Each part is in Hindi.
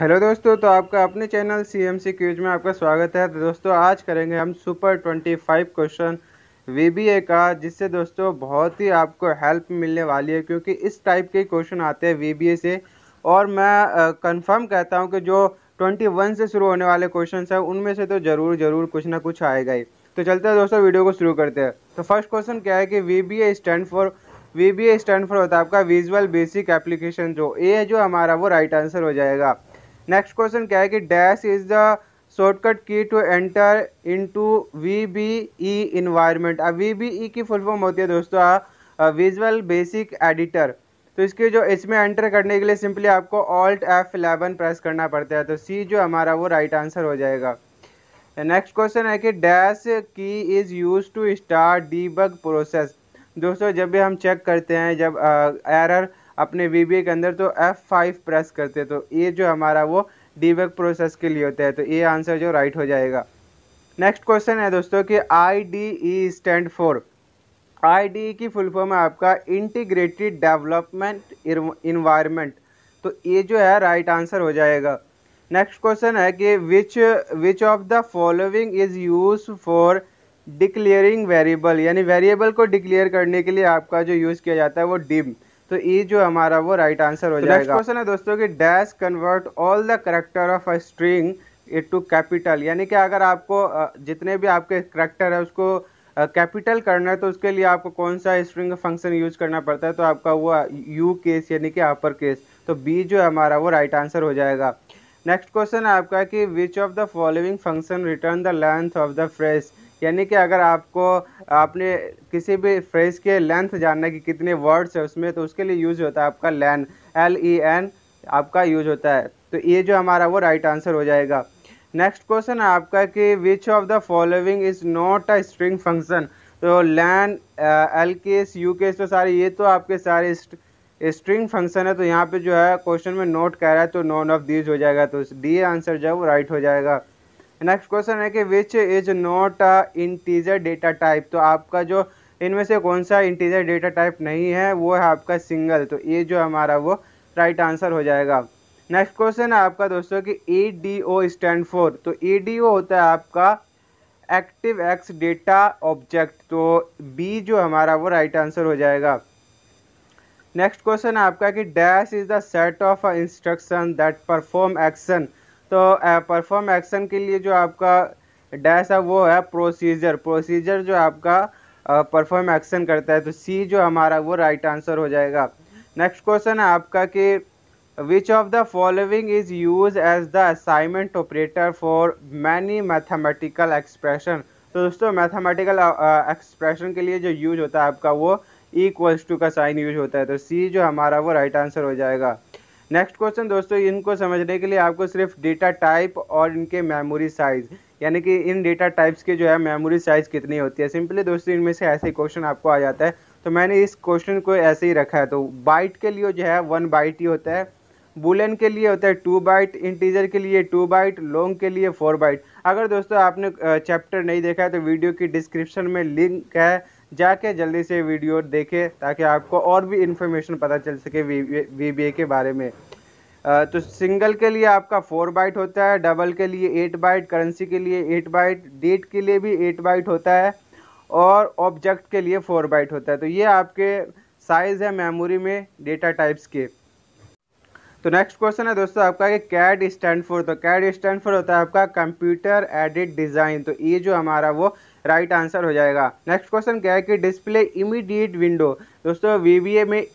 हेलो दोस्तों तो आपका अपने channel C M C Qs में आपका स्वागत है तो दोस्तों आज करेंगे हम super twenty five question V B A का जिससे दोस्तों बहुत ही आपको हेल्प मिलने वाली है क्योंकि इस टाइप के क्वेश्चन आते हैं वी बी ए से और मैं कंफर्म कहता हूं कि जो ट्वेंटी वन से शुरू होने वाले क्वेश्चन हैं उनमें से तो ज़रूर ज़रूर कुछ ना कुछ आएगा ही तो चलते हैं दोस्तों वीडियो को शुरू करते हैं तो फर्स्ट क्वेश्चन क्या है कि V B A stand for V B A stand for होता है आपका विजुअल बेसिक एप्लीकेशन जो ए है जो हमारा वो राइट आंसर हो जाएगा नेक्स्ट क्वेश्चन क्या है कि dash is the shortcut key to enter into VBE environment अब वीबीई की फुल फॉर्म होती है दोस्तों विजुअल बेसिक एडिटर तो इसके जो इसमें एंटर करने के लिए सिंपली आपको ऑल्ट एफ इलेवन प्रेस करना पड़ता है तो सी जो हमारा वो राइट right आंसर हो जाएगा नेक्स्ट क्वेश्चन है कि dash key is use to start debug process दोस्तों जब भी हम चेक करते हैं जब एरर अपने वी बी के अंदर तो एफ़ फाइव प्रेस करते तो ये जो हमारा वो डीबग प्रोसेस के लिए होता है तो ये आंसर जो राइट हो जाएगा नेक्स्ट क्वेश्चन है दोस्तों कि I D E stand for I D की फुल फॉर्म है आपका इंटीग्रेटेड डेवलपमेंट इन्वायरमेंट तो ये जो है राइट right आंसर हो जाएगा नेक्स्ट क्वेश्चन है कि which which of the following is use for declaring variable यानी वेरिएबल को डिक्लेयर करने के लिए आपका जो यूज़ किया जाता है वो डिम तो ई जो हमारा वो राइट right आंसर हो तो जाएगा क्वेश्चन है दोस्तों कि dash convert all the character of a string it to capital यानी कि अगर आपको जितने भी आपके करेक्टर है उसको कैपिटल करना है तो उसके लिए आपको कौन सा स्ट्रिंग फंक्शन यूज करना पड़ता है तो आपका वो यू केस यानी कि अपर केस तो बी जो है हमारा वो राइट right आंसर हो जाएगा नेक्स्ट क्वेश्चन है आपका कि which of the following function return the length of the fresh यानी कि अगर आपको आपने किसी भी फ्रेज के लेंथ जानना है कि कितने वर्ड्स है उसमें तो उसके लिए यूज़ होता है आपका लैन एल ई एन आपका यूज होता है तो ये जो हमारा वो राइट आंसर हो जाएगा नेक्स्ट क्वेश्चन है आपका कि which of the following is not a string function तो len L case U K S तो सारे ये तो आपके सारे स्ट्रिंग फंक्शन है तो यहाँ पे जो है क्वेश्चन में नोट कह रहा है तो नॉन ऑफ दीज हो जाएगा तो डी आंसर जो है वो राइट हो जाएगा नेक्स्ट क्वेश्चन है कि which is not a integer data type तो आपका जो इनमें से कौन सा इंटीजर डेटा टाइप नहीं है वो है आपका सिंगल तो ये जो हमारा वो राइट right आंसर हो जाएगा नेक्स्ट क्वेश्चन है आपका दोस्तों कि E D O stand for तो ई डी ओ होता है आपका एक्टिव एक्स डेटा ऑब्जेक्ट तो बी जो हमारा वो राइट right आंसर हो जाएगा नेक्स्ट क्वेश्चन है आपका कि dash is the set of instruction that perform action तो परफॉर्म एक्शन के लिए जो आपका डैश है वो है प्रोसीजर प्रोसीजर जो आपका परफॉर्म एक्शन करता है तो सी जो हमारा वो राइट right आंसर हो जाएगा नेक्स्ट क्वेश्चन है आपका कि which of the following is use as the assignment operator for many mathematical expression तो दोस्तों मैथमेटिकल एक्सप्रेशन के लिए जो यूज होता है आपका वो इक्वल्स टू का साइन यूज होता है तो सी जो हमारा वो राइट right आंसर हो जाएगा नेक्स्ट क्वेश्चन दोस्तों इनको समझने के लिए आपको सिर्फ डेटा टाइप और इनके मेमोरी साइज़ यानी कि इन डेटा टाइप्स के जो है मेमोरी साइज़ कितनी होती है सिंपली दोस्तों इनमें से ऐसे क्वेश्चन आपको आ जाता है तो मैंने इस क्वेश्चन को ऐसे ही रखा है तो बाइट के लिए जो है वन बाइट ही होता है बुलेन के लिए होता है टू बाइट इंटीजर के लिए टू बाइट लॉन्ग के लिए फोर बाइट अगर दोस्तों आपने चैप्टर नहीं देखा है तो वीडियो की डिस्क्रिप्शन में लिंक है जाके जल्दी से वीडियो देखें ताकि आपको और भी इन्फॉर्मेशन पता चल सके वी बी के बारे में तो सिंगल के लिए आपका फोर बाइट होता है डबल के लिए एट बाइट करेंसी के लिए एट बाइट डेट के लिए भी एट बाइट होता है और ऑब्जेक्ट के लिए फोर बाइट होता है तो ये आपके साइज़ है मेमोरी में डेटा टाइप्स के तो नेक्स्ट क्वेश्चन है दोस्तों आपका कि कैड स्टैंड फॉर तो कैड स्टैंड फॉर होता है आपका कंप्यूटर एडिट डिज़ाइन तो ये जो हमारा वो राइट right आंसर हो जाएगा नेक्स्ट क्वेश्चन क्या है कि डिस्प्ले इमीडिएट विंडो दोस्तों वी में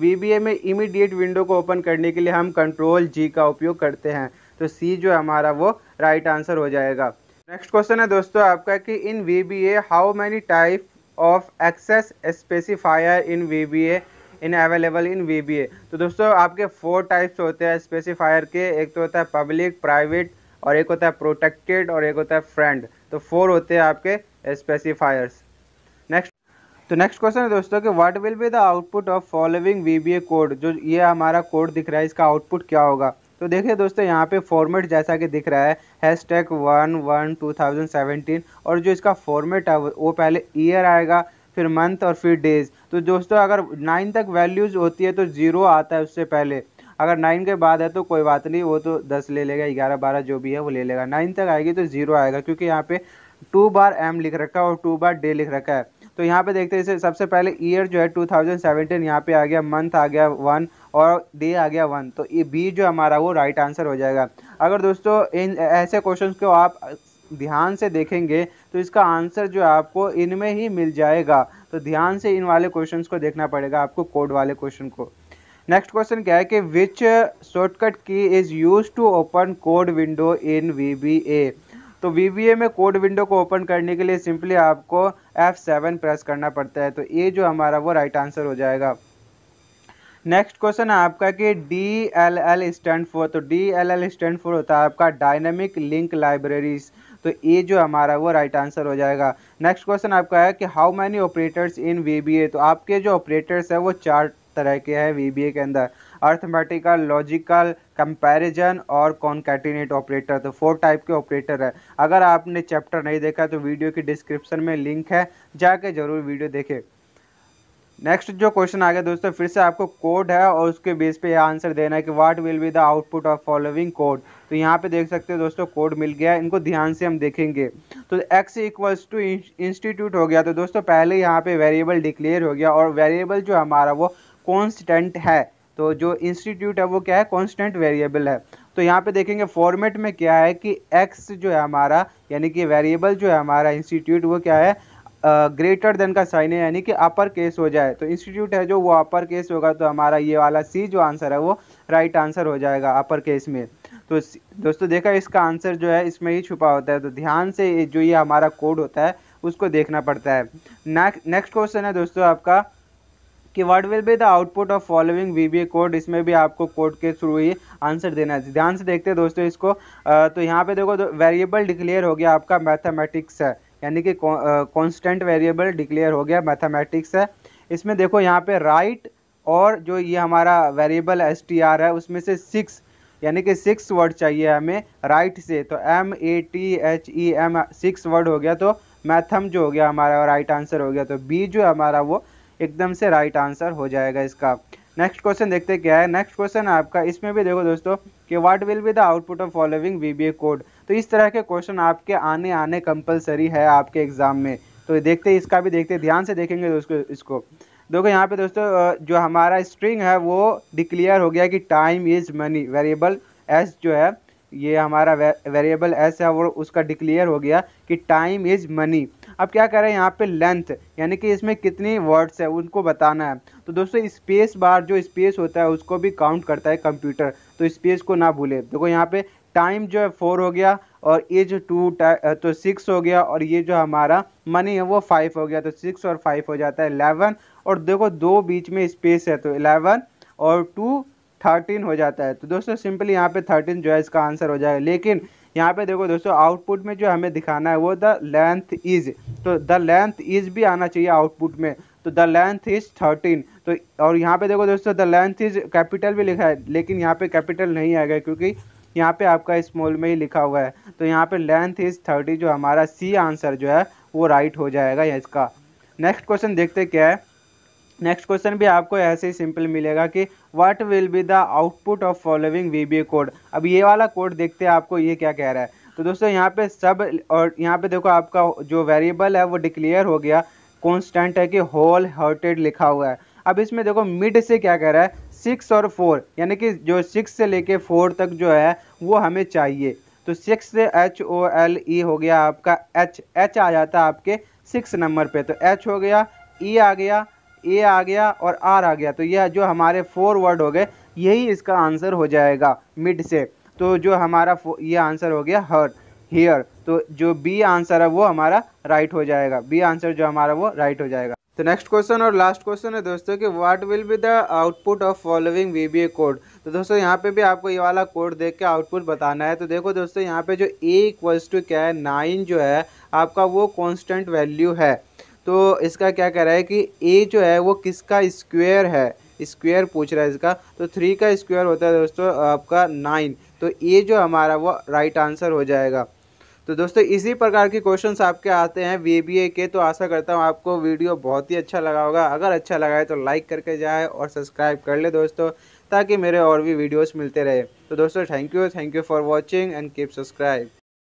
वी में इमीडिएट विंडो को ओपन करने के लिए हम कंट्रोल जी का उपयोग करते हैं तो सी जो हमारा वो राइट right आंसर हो जाएगा नेक्स्ट क्वेश्चन है दोस्तों आपका कि in V B A how many type of access specifier in V B A in available in V तो दोस्तों आपके फोर टाइप्स होते हैं स्पेसिफायर के एक तो होता है पब्लिक प्राइवेट और एक होता है प्रोटेक्टेड और एक होता है फ्रेंड तो फोर होते हैं आपके स्पेसिफायर्स नेक्स्ट तो नेक्स्ट क्वेश्चन है दोस्तों कि what will be the output of following V code जो ये हमारा कोड दिख रहा है इसका आउटपुट क्या होगा तो देखिए दोस्तों यहाँ पे फॉर्मेट जैसा कि दिख रहा है हैश टैग और जो इसका फॉर्मेट है वो पहले ईयर आएगा फिर मंथ और फिर डेज तो दोस्तों अगर नाइन तक वैल्यूज़ होती है तो ज़ीरो आता है उससे पहले अगर नाइन के बाद है तो कोई बात नहीं वो तो दस ले लेगा ग्यारह बारह जो भी है वो ले लेगा नाइन तक आएगी तो ज़ीरो आएगा क्योंकि यहाँ पे टू बार एम लिख रखा है और टू बार डे लिख रखा है तो यहाँ पे देखते हैं इसे सबसे पहले ईयर जो है 2017 यहाँ पे आ गया मंथ आ गया वन और डे आ गया वन तो ये बी जो हमारा वो राइट आंसर हो जाएगा अगर दोस्तों इन ऐसे क्वेश्चन को आप ध्यान से देखेंगे तो इसका आंसर जो है आपको इनमें ही मिल जाएगा तो ध्यान से इन वाले क्वेश्चन को देखना पड़ेगा आपको कोड वाले क्वेश्चन को नेक्स्ट क्वेश्चन क्या है कि which shortcut key is use to open code window in V तो वी में कोड विंडो को ओपन करने के लिए सिंपली आपको F7 प्रेस करना पड़ता है तो ये जो हमारा वो राइट right आंसर हो जाएगा नेक्स्ट क्वेश्चन है आपका कि D L L stand for तो D L L stand for होता है आपका डायनेमिक लिंक लाइब्रेरीज तो ए जो हमारा वो राइट आंसर हो जाएगा नेक्स्ट क्वेश्चन आपका है कि how many operators in V तो आपके जो ऑपरेटर्स हैं वो चार तरह के हैं वी के अंदर अर्थमेटिकल लॉजिकल कंपैरिजन और कॉन्कैटिनेट ऑपरेटर तो फोर टाइप के ऑपरेटर है अगर आपने चैप्टर नहीं देखा तो वीडियो के डिस्क्रिप्शन में लिंक है जाके ज़रूर वीडियो देखें नेक्स्ट जो क्वेश्चन आ गया दोस्तों फिर से आपको कोड है और उसके बेस पे आंसर देना है कि what will be the output of following code तो यहाँ पे देख सकते हो दोस्तों कोड मिल गया इनको ध्यान से हम देखेंगे तो एक्स इक्वल्स टू इंस्टीट्यूट हो गया तो दोस्तों पहले यहाँ पे वेरिएबल डिक्लेयर हो गया और वेरिएबल जो हमारा वो कॉन्स्टेंट है तो जो इंस्टीट्यूट है वो क्या है कॉन्स्टेंट वेरिएबल है तो यहाँ पे देखेंगे फॉर्मेट में क्या है कि एक्स जो है हमारा यानी कि वेरिएबल जो है हमारा इंस्टीट्यूट वो क्या है ग्रेटर देन का साइन है यानी कि अपर केस हो जाए तो इंस्टीट्यूट है जो वो अपर केस होगा तो हमारा ये वाला सी जो आंसर है वो राइट right आंसर हो जाएगा अपर केस में तो दोस्तों देखा इसका आंसर जो है इसमें ही छुपा होता है तो ध्यान से जो ये हमारा कोड होता है उसको देखना पड़ता है नेक्स्ट क्वेश्चन है दोस्तों आपका कि what will be the output of following V code इसमें भी आपको कोड के थ्रू ही आंसर देना है ध्यान से देखते हैं दोस्तों इसको आ, तो यहाँ पे देखो वेरिएबल तो डिक्लेयर हो गया आपका मैथमेटिक्स है यानी कि कॉन्स्टेंट वेरिएबल डिक्लेयर हो गया मैथमेटिक्स है इसमें देखो यहाँ पे राइट और जो ये हमारा वेरिएबल एस है उसमें से सिक्स यानी कि सिक्स वर्ड चाहिए हमें राइट से तो M A T H E M six word हो गया तो मैथम जो हो गया हमारा राइट आंसर हो गया तो बी जो हमारा वो एकदम से राइट आंसर हो जाएगा इसका नेक्स्ट क्वेश्चन देखते क्या है नेक्स्ट क्वेश्चन आपका इसमें भी देखो दोस्तों कि what will be the output of following V code तो इस तरह के क्वेश्चन आपके आने आने कंपलसरी है आपके एग्जाम में तो देखते इसका भी देखते ध्यान से देखेंगे दोस्तों इसको देखो यहाँ पे दोस्तों जो हमारा स्ट्रिंग है वो डिक्लेयर हो गया कि time is money variable S जो है ये हमारा वेरिएबल एस है वो उसका डिक्लेयर हो गया कि टाइम इज़ मनी अब क्या करें यहाँ पे लेंथ यानी कि इसमें कितनी वर्ड्स है उनको बताना है तो दोस्तों स्पेस बार जो स्पेस होता है उसको भी काउंट करता है कंप्यूटर तो स्पेस को ना भूले देखो यहाँ पे टाइम जो है फोर हो गया और ये जो टू तो सिक्स हो गया और ये जो हमारा मनी है वो फाइव हो गया तो सिक्स और फाइव हो जाता है इलेवन और देखो दो बीच में स्पेस है तो इलेवन और टू थर्टीन हो जाता है तो दोस्तों सिंपली यहाँ पे थर्टीन जो है इसका आंसर हो जाएगा लेकिन यहाँ पे देखो दोस्तों आउटपुट में जो हमें दिखाना है वो द लेंथ इज तो द लेंथ इज भी आना चाहिए आउटपुट में तो द लेंथ इज थर्टीन तो और यहाँ पे देखो दोस्तों द लेंथ इज कैपिटल भी लिखा है लेकिन यहाँ पे कैपिटल नहीं आएगा क्योंकि यहाँ पे आपका स्मॉल में ही लिखा हुआ है तो यहाँ पे लेंथ इज थर्टी जो हमारा सी आंसर जो है वो राइट हो जाएगा इसका नेक्स्ट क्वेश्चन देखते क्या है नेक्स्ट क्वेश्चन भी आपको ऐसे ही सिंपल मिलेगा कि what will be the output of following V code अब ये वाला कोड देखते हैं आपको ये क्या कह रहा है तो दोस्तों यहाँ पे सब और यहाँ पे देखो आपका जो वेरिएबल है वो डिक्लेयर हो गया कॉन्स्टेंट है कि होल हर्टेड लिखा हुआ है अब इसमें देखो मिड से क्या कह रहा है सिक्स और फोर यानी कि जो सिक्स से लेके फोर तक जो है वो हमें चाहिए तो सिक्स से एच ओ एल ई हो गया आपका एच एच आ जाता है आपके सिक्स नंबर पे तो एच हो गया ई e आ गया ए आ गया और आर आ गया तो यह जो हमारे फोर वर्ड हो गए यही इसका आंसर हो जाएगा मिड से तो जो हमारा ये आंसर हो गया हर हेयर तो जो बी आंसर है वो हमारा राइट हो जाएगा बी आंसर जो हमारा वो राइट हो जाएगा तो नेक्स्ट क्वेश्चन और लास्ट क्वेश्चन है दोस्तों कि what will be the output of following V code तो दोस्तों यहाँ पे भी आपको ये वाला कोड देख के आउटपुट बताना है तो देखो दोस्तों यहाँ पे जो ए इक्वल्स टू क्या है नाइन जो है आपका वो कॉन्स्टेंट वैल्यू है तो इसका क्या कह रहा है कि ए जो है वो किसका स्क्वेयर है स्क्वायर पूछ रहा है इसका तो थ्री का स्क्वायर होता है दोस्तों आपका नाइन तो ए जो हमारा वो राइट आंसर हो जाएगा तो दोस्तों इसी प्रकार के क्वेश्चंस आपके आते हैं वी के तो आशा करता हूँ आपको वीडियो बहुत ही अच्छा लगा होगा अगर अच्छा लगा है तो लाइक करके जाए और सब्सक्राइब कर ले दोस्तों ताकि मेरे और भी वीडियोस मिलते रहे तो दोस्तों thank you thank you for watching and keep subscribe